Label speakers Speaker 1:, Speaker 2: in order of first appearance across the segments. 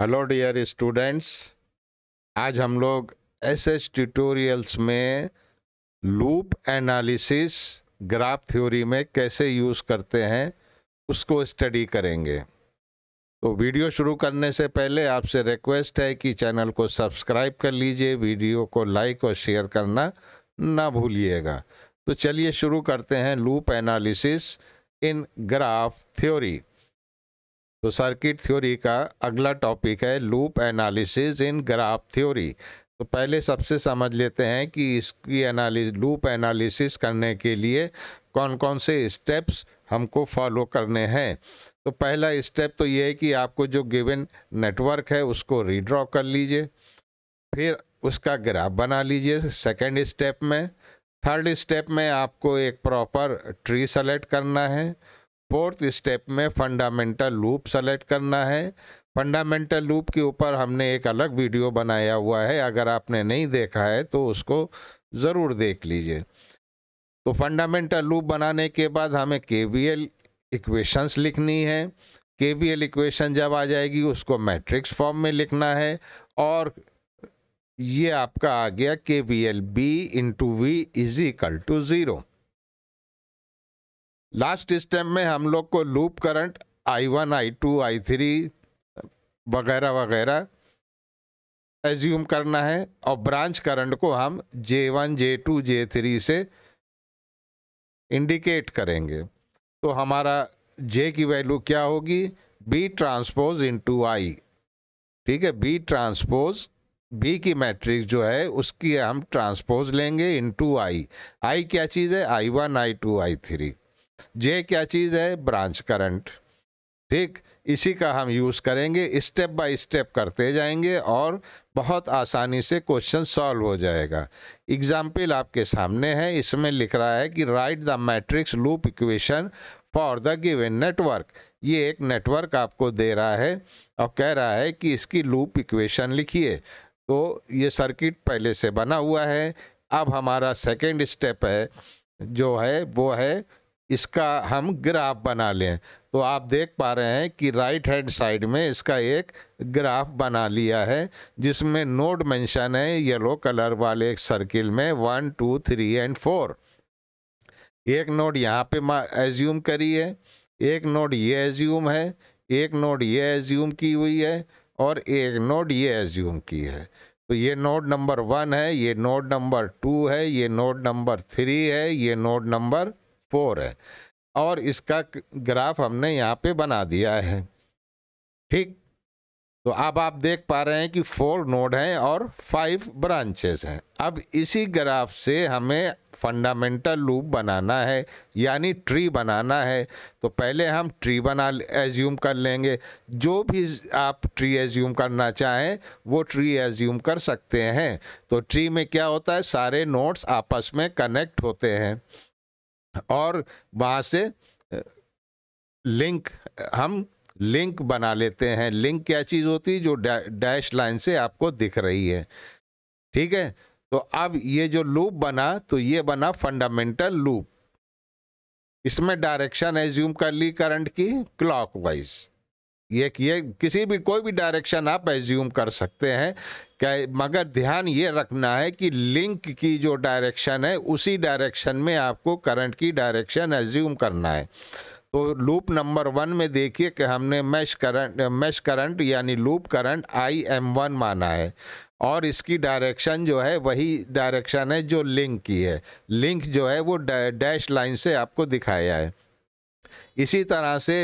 Speaker 1: hello dear students आज हम लोग एस एस ट्यूटोरियल्स में लूप एनालिसिस ग्राफ थ्योरी में कैसे यूज़ करते हैं उसको स्टडी करेंगे तो वीडियो शुरू करने से पहले आपसे रिक्वेस्ट है कि चैनल को सब्सक्राइब कर लीजिए वीडियो को लाइक और शेयर करना ना भूलिएगा तो चलिए शुरू करते हैं loop analysis in graph theory तो सर्किट थ्योरी का अगला टॉपिक है loop analysis in graph theory तो पहले सबसे समझ लेते हैं कि इसकी एनालिस लूप एनालिसिस करने के लिए कौन कौन से स्टेप्स हमको फॉलो करने हैं तो पहला स्टेप तो ये है कि आपको जो गिवन नेटवर्क है उसको रीड्रॉ कर लीजिए फिर उसका ग्राफ बना लीजिए सेकेंड स्टेप में थर्ड स्टेप में आपको एक प्रॉपर ट्री सेलेक्ट करना है फोर्थ स्टेप में फंडामेंटल लूप सेलेक्ट करना है फंडामेंटल लूप के ऊपर हमने एक अलग वीडियो बनाया हुआ है अगर आपने नहीं देखा है तो उसको ज़रूर देख लीजिए तो फंडामेंटल लूप बनाने के बाद हमें के वी एल इक्वेशंस लिखनी है के वी एल इक्वेशन जब आ जाएगी उसको मैट्रिक्स फॉर्म में लिखना है और ये आपका आ गया K V L B into V is equal to zero last step में हम लोग को loop current I one I two I three वगैरह वगैरह एज्यूम करना है और ब्रांच करंट को हम J one J two J three से इंडिकेट करेंगे तो हमारा जे की वैल्यू क्या होगी बी ट्रांसपोज इनटू आई ठीक है बी ट्रांसपोज बी की मैट्रिक्स जो है उसकी हम ट्रांसपोज लेंगे इनटू आई आई क्या चीज़ है I one I two I three J क्या चीज़ है ब्रांच करंट ठीक इसी का हम यूज़ करेंगे स्टेप बाय स्टेप करते जाएंगे और बहुत आसानी से क्वेश्चन सॉल्व हो जाएगा एग्जाम्पल आपके सामने है इसमें लिख रहा है कि write the matrix loop equation for the given network ये एक नेटवर्क आपको दे रहा है और कह रहा है कि इसकी लूप इक्वेशन लिखिए तो ये सर्किट पहले से बना हुआ है अब हमारा सेकेंड स्टेप है जो है वो है इसका हम ग्राफ बना लें तो आप देख पा रहे हैं कि राइट हैंड साइड में इसका एक ग्राफ बना लिया है जिसमें नोड मेंशन है येलो कलर वाले एक सर्किल में one two three and four एक नोड यहाँ पे एज्यूम करी है एक नोड ये एज्यूम है एक नोड ये एज्यूम की हुई है और एक नोड ये एज्यूम की है तो ये नोड नंबर वन है ये नोड नंबर टू है ये नोड नंबर थ्री है ये नोड नंबर फोर है और इसका ग्राफ हमने यहाँ पे बना दिया है ठीक तो अब आप देख पा रहे हैं कि फोर नोड हैं और फाइव ब्रांचेस हैं अब इसी ग्राफ से हमें फंडामेंटल लूप बनाना है यानी ट्री बनाना है तो पहले हम ट्री बना एज्यूम कर लेंगे जो भी आप ट्री एज्यूम करना चाहें वो ट्री एज्यूम कर सकते हैं तो ट्री में क्या होता है सारे नोड्स आपस में कनेक्ट होते हैं और वहाँ से लिंक हम लिंक बना लेते हैं लिंक क्या चीज़ होती है जो डैश लाइन से आपको दिख रही है ठीक है तो अब ये जो लूप बना तो ये बना फंडामेंटल लूप इसमें डायरेक्शन एज्यूम कर ली करंट की क्लॉकवाइज ये, ये किसी भी कोई भी डायरेक्शन आप एज्यूम कर सकते हैं मगर ध्यान ये रखना है कि लिंक की जो डायरेक्शन है उसी डायरेक्शन में आपको करंट की डायरेक्शन एज्यूम करना है तो लूप नंबर वन में देखिए कि हमने मैश करंट मैश करंट यानी loop current I M one माना है और इसकी डायरेक्शन जो है वही डायरेक्शन है जो लिंक की है लिंक जो है वो डैश लाइन से आपको दिखाया है इसी तरह से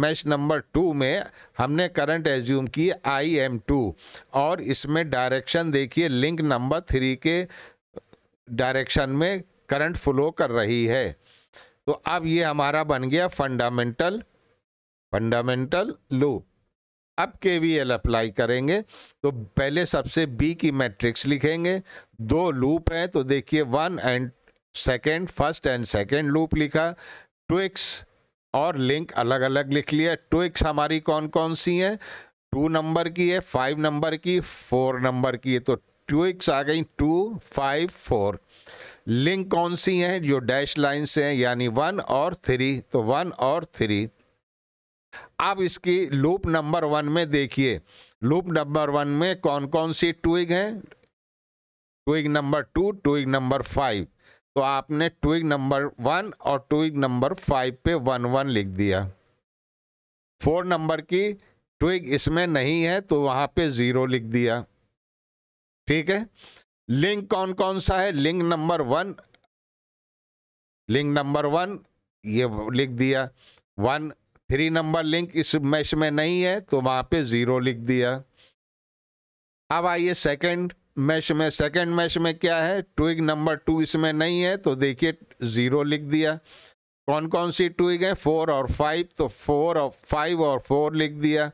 Speaker 1: मैश नंबर टू में हमने करंट एज्यूम की आई एम टू और इसमें डायरेक्शन देखिए लिंक नंबर थ्री के डायरेक्शन में करंट फ्लो कर रही है तो अब ये हमारा बन गया फंडामेंटल फंडामेंटल लूप अब के वी एल अप्लाई करेंगे तो पहले सबसे बी की मैट्रिक्स लिखेंगे दो लूप है तो देखिए one and second first and second loop लिखा ट्विक्स और लिंक अलग अलग लिख लिया ट्विक्स हमारी कौन कौन सी हैं टू नंबर की है फाइव नंबर की फोर नंबर की है तो ट्विक्स आ गई टू फाइव फोर लिंक कौन सी हैं जो डैश लाइन से हैं यानी वन और थ्री तो वन और थ्री अब इसकी लूप नंबर वन में देखिए लूप नंबर वन में कौन कौन सी ट्विग हैं twig number two twig number five तो आपने ट्विग नंबर वन और ट्विग नंबर फाइव पे वन वन लिख दिया फोर नंबर की ट्विग इसमें नहीं है तो वहां पे ज़ीरो लिख दिया ठीक है लिंक कौन कौन सा है link number one link number one ये लिख दिया वन थ्री नंबर लिंक इस मैच में नहीं है तो वहां पे ज़ीरो लिख दिया अब आइए सेकंड मैश में सेकंड मैश में क्या है ट्विग नंबर टू इसमें नहीं है तो देखिए ज़ीरो लिख दिया कौन कौन सी ट्विग है फोर और फाइव तो फोर और फाइव और फोर लिख दिया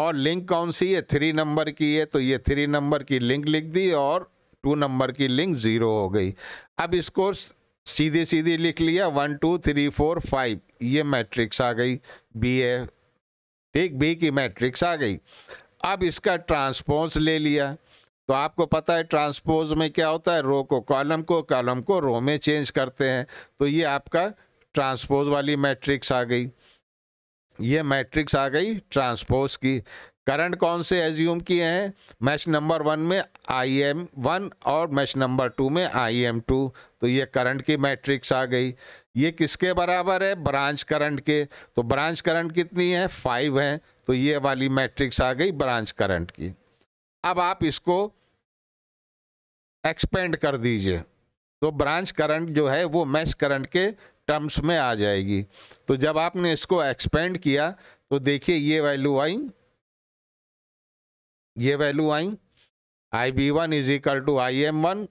Speaker 1: और लिंक कौन सी है थ्री नंबर की है तो ये थ्री नंबर की लिंक लिख दी और टू नंबर की लिंक ज़ीरो हो गई अब इसको सीधे सीधे लिख लिया one two three four five ये मैट्रिक्स आ गई बी है ठीक बी की मैट्रिक्स आ गई अब इसका ट्रांसपोज ले लिया तो आपको पता है ट्रांसपोज में क्या होता है रो को कॉलम को कॉलम को रो में चेंज करते हैं तो ये आपका ट्रांसपोज वाली मैट्रिक्स आ गई ये मैट्रिक्स आ गई ट्रांसपोज की करंट कौन से एज्यूम किए हैं मैच नंबर वन में आई एम वन और मैच नंबर टू में आई एम टू तो ये करंट की मैट्रिक्स आ गई ये किसके बराबर है ब्रांच करंट के तो ब्रांच करंट कितनी है फाइव है तो ये वाली मैट्रिक्स आ गई ब्रांच करंट की अब आप इसको एक्सपेंड कर दीजिए तो ब्रांच करंट जो है वो मैश करंट के टर्म्स में आ जाएगी तो जब आपने इसको एक्सपेंड किया तो देखिए ये वैल्यू आई ये वैल्यू आई I B one is equal to I M one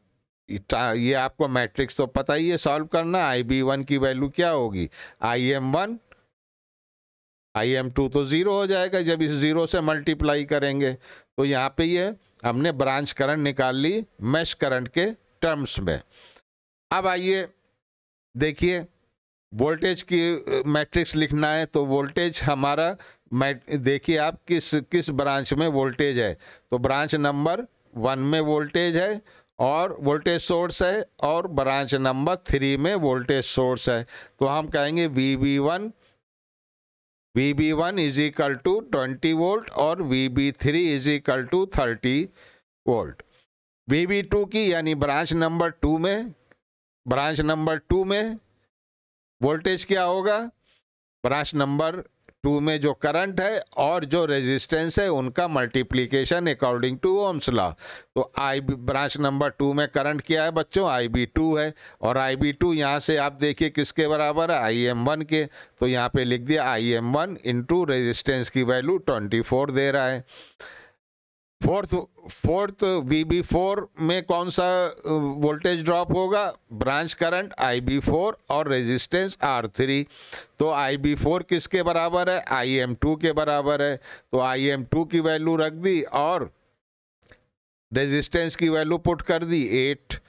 Speaker 1: ये आपको मैट्रिक्स तो पता ही है सॉल्व करना आई बी वन की वैल्यू क्या होगी I M one I M two तो ज़ीरो हो जाएगा जब इस ज़ीरो से मल्टीप्लाई करेंगे तो यहाँ पे ये हमने ब्रांच करंट निकाल ली मैश करंट के टर्म्स में अब आइए देखिए वोल्टेज की मैट्रिक्स लिखना है तो वोल्टेज हमारा देखिए आप किस किस ब्रांच में वोल्टेज है तो ब्रांच नंबर वन में वोल्टेज है और वोल्टेज सोर्स है और ब्रांच नंबर थ्री में वोल्टेज सोर्स है तो हम कहेंगे V V one V one is equal to twenty volt और V three is equal to thirty volt V B two की यानी ब्रांच नंबर टू में ब्रांच नंबर टू में वोल्टेज क्या होगा ब्रांच नंबर टू में जो करंट है और जो रेजिस्टेंस है उनका multiplication according to Ohm's law तो I B branch number two में करंट क्या है बच्चों आई बी टू है और आई बी टू यहाँ से आप देखिए किसके बराबर है आई एम वन के तो यहाँ पे लिख दिया I M one into resistance की वैल्यू ट्वेंटी फोर दे रहा है फोर्थ फोर्थ वी फोर में कौन सा वोल्टेज ड्रॉप होगा branch current I B four और रेजिस्टेंस आर थ्री तो आई बी फोर किसके बराबर है आई एम टू के बराबर है तो आई एम टू की वैल्यू रख दी और रेजिस्टेंस की वैल्यू पुट कर दी एट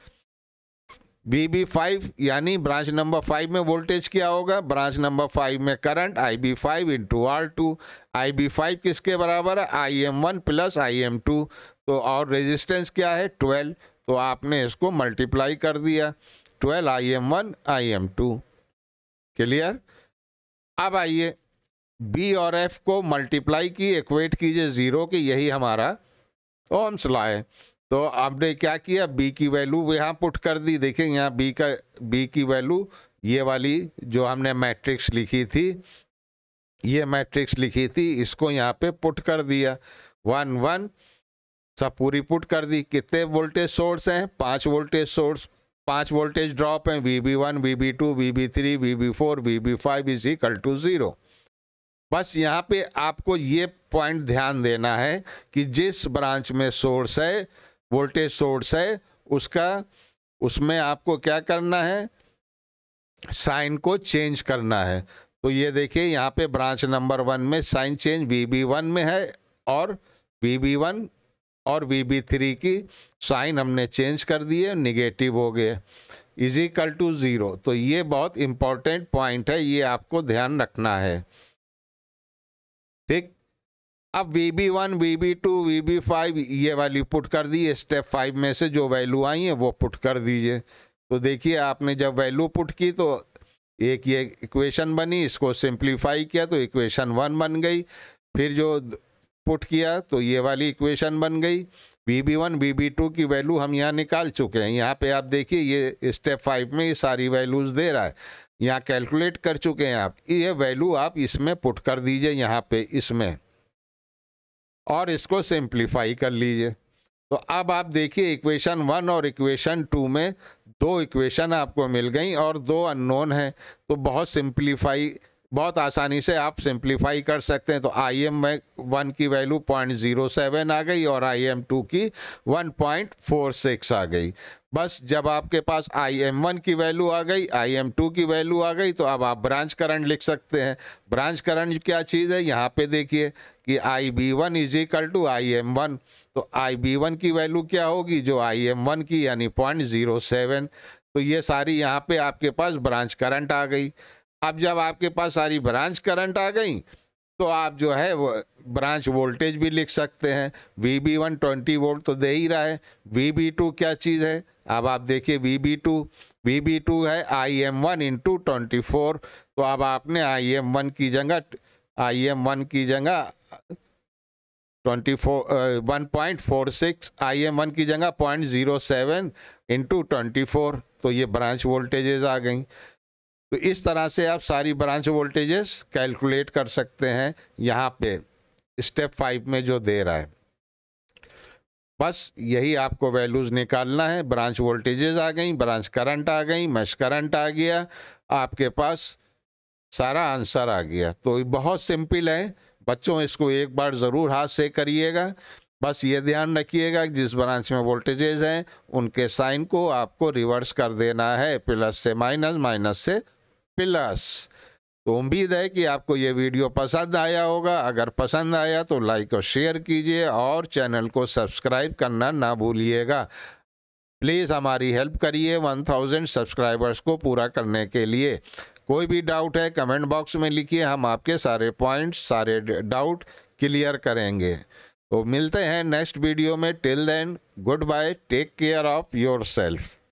Speaker 1: बीबी फाइव यानी ब्रांच नंबर फाइव में वोल्टेज क्या होगा ब्रांच नंबर फाइव में current I B five into R two I B five किसके बराबर है I M one plus I M two तो और रेजिस्टेंस क्या है ट्वेल्व तो आपने इसको मल्टीप्लाई कर दिया twelve I M one I M two clear अब आइए बी और एफ को मल्टीप्लाई की इक्वेट कीजिए ज़ीरो की यही हमारा ओम्स लॉ है तो आपने क्या किया बी की वैल्यू यहाँ पुट कर दी देखें यहाँ बी का बी की वैल्यू ये वाली जो हमने मैट्रिक्स लिखी थी ये मैट्रिक्स लिखी थी इसको यहाँ पे पुट कर दिया वन वन सब पूरी पुट कर दी कितने वोल्टेज सोर्स हैं पांच वोल्टेज सोर्स पांच वोल्टेज ड्रॉप हैं V B one V B two V B three V B four V B five is equal to zero बस यहाँ पे आपको ये पॉइंट ध्यान देना है कि जिस ब्रांच में सोर्स है वोल्टेज सोर्स है उसका उसमें आपको क्या करना है साइन को चेंज करना है तो ये देखिए यहाँ पे ब्रांच नंबर वन में sign change V B one में है और वी बी वन और वी बी थ्री की साइन हमने चेंज कर दिए निगेटिव हो गए इजिकल टू ज़ीरो तो ये बहुत इम्पॉर्टेंट पॉइंट है ये आपको ध्यान रखना है ठीक अब V B one V B two V B five ये वाली पुट कर दी स्टेप फाइव में से जो वैल्यू आई है वो पुट कर दीजिए तो देखिए आपने जब वैल्यू पुट की तो एक ये इक्वेशन बनी इसको सिंप्लीफाई किया तो इक्वेशन वन बन गई फिर जो पुट किया तो ये वाली इक्वेशन बन गई V B one V B two की वैल्यू हम यहाँ निकाल चुके हैं यहाँ पे आप देखिए ये स्टेप फाइव में ये सारी वैल्यूज़ दे रहा है यहाँ कैलकुलेट कर चुके हैं आप ये वैल्यू आप इसमें पुट कर दीजिए यहाँ पे इसमें और इसको सिंप्लीफाई कर लीजिए तो अब आप देखिए इक्वेशन वन और इक्वेशन टू में दो इक्वेशन आपको मिल गई और दो अननोन हैं तो बहुत सिंप्लीफाई बहुत आसानी से आप सिंप्लीफाई कर सकते हैं तो आई एम वन की वैल्यू पॉइंट ज़ीरो सेवन आ गई और आई एम टू की वन पॉइंट फोर सिक्स आ गई बस जब आपके पास आई एम वन की वैल्यू आ गई आई एम टू की वैल्यू आ गई तो अब आप ब्रांच करंट लिख सकते हैं ब्रांच करंट क्या चीज़ है यहाँ पे देखिए कि I B one is equal to I M one तो आई बी वन की वैल्यू क्या होगी जो आई एम वन की यानी पॉइंट ज़ीरो सेवन तो ये सारी यहाँ पे आपके पास ब्रांच करंट आ गई अब जब आपके पास सारी ब्रांच करंट आ गई तो आप जो है वो ब्रांच वोल्टेज भी लिख सकते हैं V B one twenty volt तो दे ही रहा है वी बी टू क्या चीज़ है अब आप देखिए V B two V B two है I M one into twenty four तो अब आपने आई एम वन की जगह आई एम वन की जगह twenty four one point four six I M one की जगह point zero seven into twenty four तो ये ब्रांच वोल्टेजेज आ गई तो इस तरह से आप सारी ब्रांच वोल्टेजेस कैलकुलेट कर सकते हैं यहाँ पे स्टेप फाइव में जो दे रहा है बस यही आपको वैल्यूज़ निकालना है ब्रांच वोल्टेजेस आ गई ब्रांच करंट आ गई मैश करंट आ गया आपके पास सारा आंसर आ गया तो बहुत सिंपल है बच्चों इसको एक बार ज़रूर हाथ से करिएगा बस ये ध्यान रखिएगा कि जिस ब्रांच में वोल्टेजेज हैं उनके साइन को आपको रिवर्स कर देना है प्लस से माइनस माइनस से प्लस तो उम्मीद है कि आपको ये वीडियो पसंद आया होगा अगर पसंद आया तो लाइक और शेयर कीजिए और चैनल को सब्सक्राइब करना ना भूलिएगा प्लीज़ हमारी हेल्प करिए 1000 सब्सक्राइबर्स को पूरा करने के लिए कोई भी डाउट है कमेंट बॉक्स में लिखिए हम आपके सारे पॉइंट्स सारे डाउट क्लियर करेंगे तो मिलते हैं नेक्स्ट वीडियो में till then goodbye take care of your self